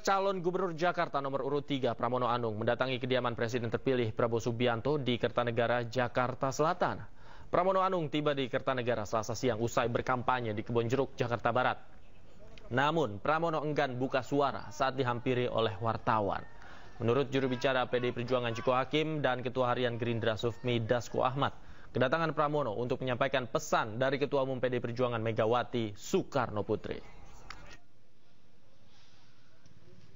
Calon Gubernur Jakarta nomor urut 3 Pramono Anung mendatangi kediaman Presiden terpilih Prabowo Subianto di Kertanegara, Jakarta Selatan. Pramono Anung tiba di Kertanegara selasa siang usai berkampanye di Kebon Jeruk, Jakarta Barat. Namun, Pramono enggan buka suara saat dihampiri oleh wartawan. Menurut juru bicara PD Perjuangan Ciko Hakim dan Ketua Harian Gerindra Sufmi Dasko Ahmad, kedatangan Pramono untuk menyampaikan pesan dari Ketua Umum PD Perjuangan Megawati Soekarno Putri.